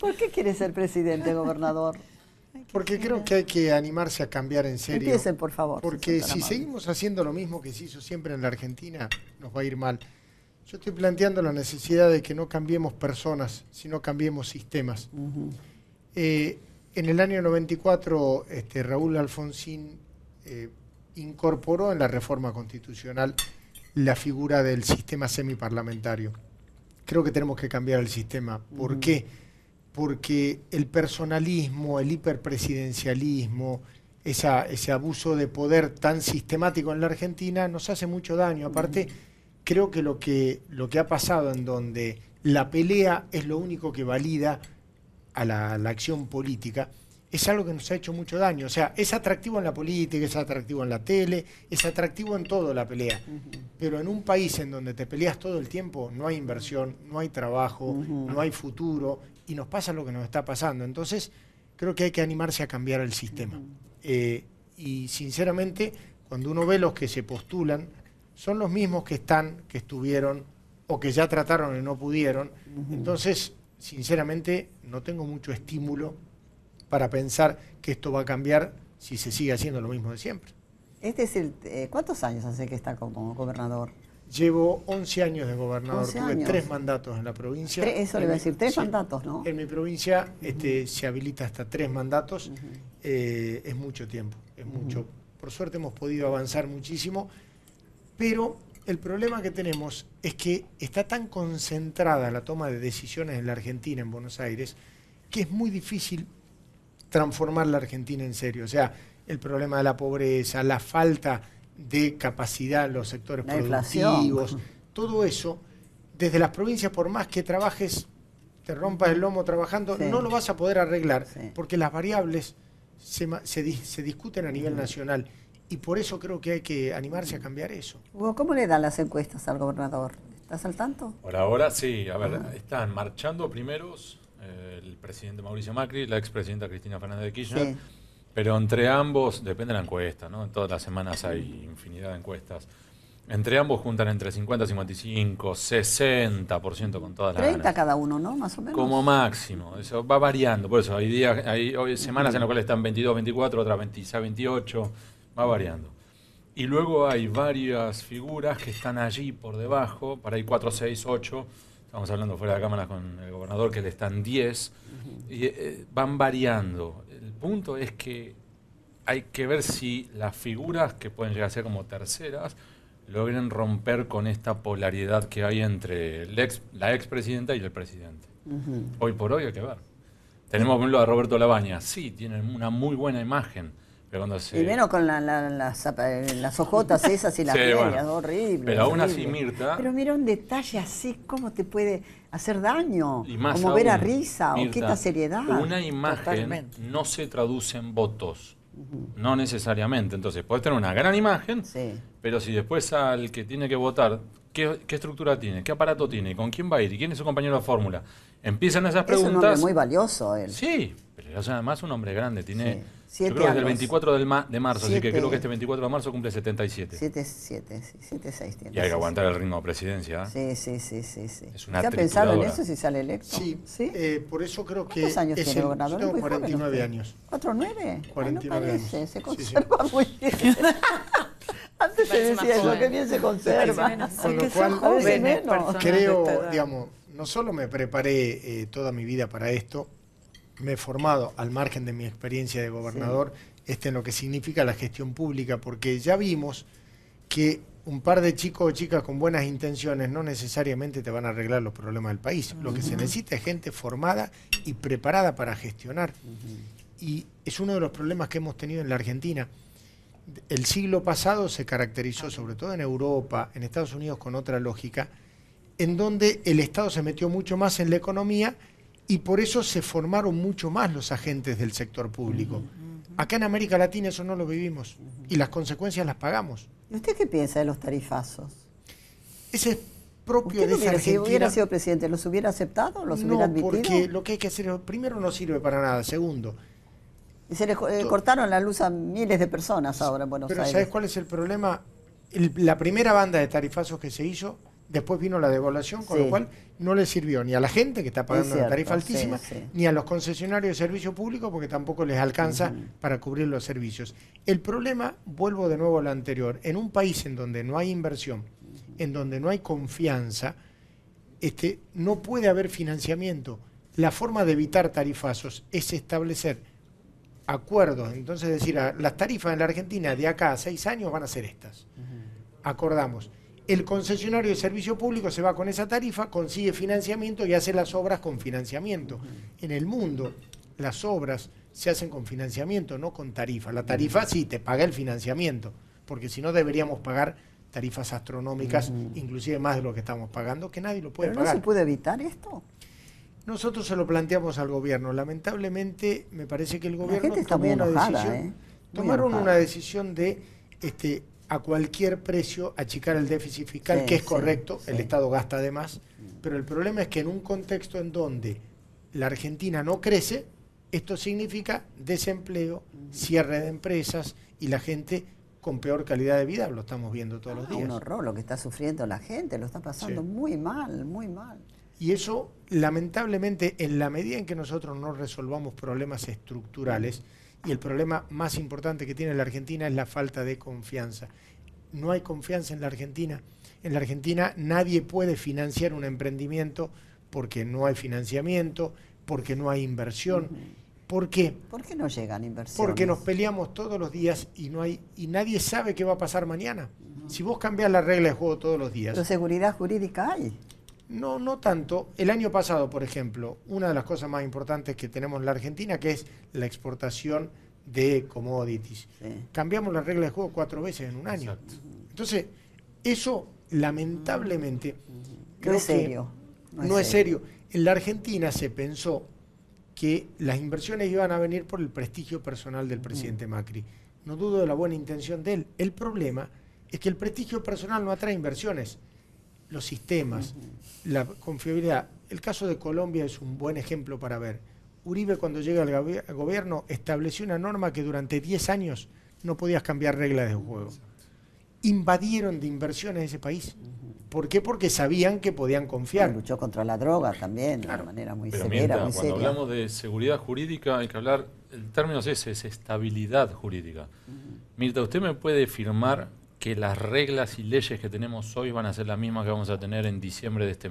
¿Por qué quiere ser presidente, gobernador? Porque creo que hay que animarse a cambiar en serio. Empiecen, por favor. Porque si, seguimos haciendo lo mismo que se hizo siempre en la Argentina, nos va a ir mal. Yo estoy planteando la necesidad de que no cambiemos personas, sino cambiemos sistemas. Eh, en el año 94, este, Raúl Alfonsín eh, incorporó en la reforma constitucional la figura del sistema semiparlamentario. Creo que tenemos que cambiar el sistema. ¿Por qué? porque el personalismo, el hiperpresidencialismo, ese abuso de poder tan sistemático en la Argentina nos hace mucho daño. Aparte, creo que lo que, ha pasado en donde la pelea es lo único que valida a la acción política, es algo que nos ha hecho mucho daño. O sea, es atractivo en la política, es atractivo en la tele, es atractivo en todo la pelea. Pero en un país en donde te peleas todo el tiempo, no hay inversión, no hay trabajo, no hay futuro, y nos pasa lo que nos está pasando. Entonces, creo que hay que animarse a cambiar el sistema. Eh, y sinceramente, cuando uno ve los que se postulan, son los mismos que están, que estuvieron, o que ya trataron y no pudieron. Entonces, sinceramente, no tengo mucho estímulo para pensar que esto va a cambiar si se sigue haciendo lo mismo de siempre. Este es el, eh, ¿Cuántos años hace que está como gobernador? Llevo 11 años de gobernador, tuve tres mandatos en la provincia. eso le iba a decir, tres mandatos, ¿no? En mi provincia este, se habilita hasta tres mandatos, eh, es mucho tiempo, es mucho. Por suerte hemos podido avanzar muchísimo, pero el problema que tenemos es que está tan concentrada la toma de decisiones en la Argentina, en Buenos Aires, que es muy difícil transformar la Argentina en serio. O sea, el problema de la pobreza, la falta de capacidad en los sectores productivos, todo eso, desde las provincias, por más que trabajes, te rompas el lomo trabajando, no lo vas a poder arreglar, porque las variables se, se, discuten a nivel nacional. Y por eso creo que hay que animarse a cambiar eso. ¿cómo le dan las encuestas al gobernador? ¿Estás al tanto? Por ahora sí. A ver, ah. están marchando primeros, el presidente Mauricio Macri, la expresidenta Cristina Fernández de Kirchner. Pero entre ambos, depende de la encuesta, ¿no? En todas las semanas hay infinidad de encuestas. Entre ambos juntan entre 50, 55, 60% con todas las 30 cada uno, ¿no? Más o menos. Como máximo. Eso va variando. Por eso hay días, hay semanas en las cuales están 22, 24, otras 26, 28. Va variando. Y luego hay varias figuras que están allí por debajo, para ahí 4, 6, 8, estamos hablando fuera de cámara con el gobernador, que le están 10, y, eh, van variando. El punto es que hay que ver si las figuras que pueden llegar a ser como terceras logren romper con esta polaridad que hay entre ex, la expresidenta y el presidente. Hoy por hoy hay que ver. Tenemos, por a Roberto Labaña. Sí, tiene una muy buena imagen se... Y menos con las, eh, las ojotas esas y las sí, horrible. Pero aún así, Mirta. Pero mira un detalle así, ¿cómo te puede hacer daño? Y más a risa, Mirta, o quita seriedad. Una imagen no se traduce en votos. No necesariamente. Entonces, puedes tener una gran imagen, pero si después al que tiene que votar, ¿qué, estructura tiene? ¿Qué aparato tiene? ¿Con quién va a ir? ¿Quién es su compañero de fórmula? Empiezan esas preguntas. Es un hombre muy valioso él. Sí, pero es además un hombre grande. Tiene. Siete Yo creo que es el 24 de marzo, así que creo que este 24 de marzo cumple 77. 77, 76 tiene. Y hay que aguantar el ritmo de presidencia. ¿eh? Sí, sí, sí, sí. sí. Es ha pensado en eso si sale electo? Sí, ¿Sí? Eh, por eso creo que... ¿Cuántos años tiene el gobernador? Tengo 49 años. ¿49? 49 parece, se conserva muy bien. Antes se decía eso, que bien se conserva. Con lo cual, eh, ¿eh? creo, digamos, no solo me preparé eh, toda mi vida para esto, me he formado al margen de mi experiencia de gobernador, este en lo que significa la gestión pública, porque ya vimos que un par de chicos o chicas con buenas intenciones no necesariamente te van a arreglar los problemas del país. Lo que se necesita es gente formada y preparada para gestionar. Y es uno de los problemas que hemos tenido en la Argentina. El siglo pasado se caracterizó, sobre todo en Europa, en Estados Unidos con otra lógica, en donde el Estado se metió mucho más en la economía y por eso se formaron mucho más los agentes del sector público. Acá en América Latina eso no lo vivimos y las consecuencias las pagamos. ¿Usted qué piensa de los tarifazos? Ese es propio de Argentina. Si hubiera sido presidente, ¿los hubiera aceptado? ¿Los hubiera admitido? porque lo que hay que hacer, primero, no sirve para nada. Segundo... se le eh, cortaron la luz a miles de personas ahora en Buenos Aires. Pero ¿sabes cuál es el problema? la primera banda de tarifazos que se hizo Después vino la devaluación, con lo cual no le sirvió ni a la gente que está pagando una tarifa altísima, ni a los concesionarios de servicio público porque tampoco les alcanza para cubrir los servicios. El problema, vuelvo de nuevo a lo anterior, en un país en donde no hay inversión, en donde no hay confianza, este, no puede haber financiamiento. La forma de evitar tarifazos es establecer acuerdos. Entonces decir, ah, las tarifas en la Argentina de acá a seis años van a ser estas. Acordamos el concesionario de servicio público se va con esa tarifa, consigue financiamiento y hace las obras con financiamiento. En el mundo, las obras se hacen con financiamiento, no con tarifa. La tarifa sí te paga el financiamiento, porque si no deberíamos pagar tarifas astronómicas, inclusive más de lo que estamos pagando, que nadie lo puede pagar. ¿No se puede evitar esto? Nosotros se lo planteamos al gobierno. Lamentablemente, me parece que el gobierno tomó una decisión. ¿eh? Tomaron una decisión de este, a cualquier precio achicar el déficit fiscal, que es correcto, el Estado gasta además, pero el problema es que en un contexto en donde la Argentina no crece, esto significa desempleo, cierre de empresas y la gente con peor calidad de vida, lo estamos viendo todos los ah, días. Es un horror lo que está sufriendo la gente, lo está pasando muy mal, muy mal. Y eso, lamentablemente, en la medida en que nosotros no resolvamos problemas estructurales, mm y el problema más importante que tiene la Argentina es la falta de confianza. No hay confianza en la Argentina. En la Argentina nadie puede financiar un emprendimiento porque no hay financiamiento, porque no hay inversión. ¿Por qué? ¿Por qué no llegan inversiones? Porque nos peleamos todos los días y no hay y nadie sabe qué va a pasar mañana. Si vos cambias la regla de juego todos los días. Pero seguridad jurídica hay. No, no tanto. El año pasado, por ejemplo, una de las cosas más importantes que tenemos en la Argentina, que es la exportación de commodities. Cambiamos las reglas de juego cuatro veces en un año. Entonces, eso lamentablemente... Mm. Mm. no es serio. No, es serio. En la Argentina se pensó que las inversiones iban a venir por el prestigio personal del mm. presidente Macri. No dudo de la buena intención de él. El problema es que el prestigio personal no atrae inversiones los sistemas, la confiabilidad. El caso de Colombia es un buen ejemplo para ver. Uribe cuando llega al, gobierno estableció una norma que durante 10 años no podías cambiar reglas de juego. Invadieron de inversiones ese país. ¿Por qué? Porque sabían que podían confiar. luchó contra la droga también, de una manera muy severa, Cuando hablamos de seguridad jurídica, hay que hablar, el término es ese, es estabilidad jurídica. Mirta, ¿usted me puede firmar que las reglas y leyes que tenemos hoy van a ser las mismas que vamos a tener en diciembre de este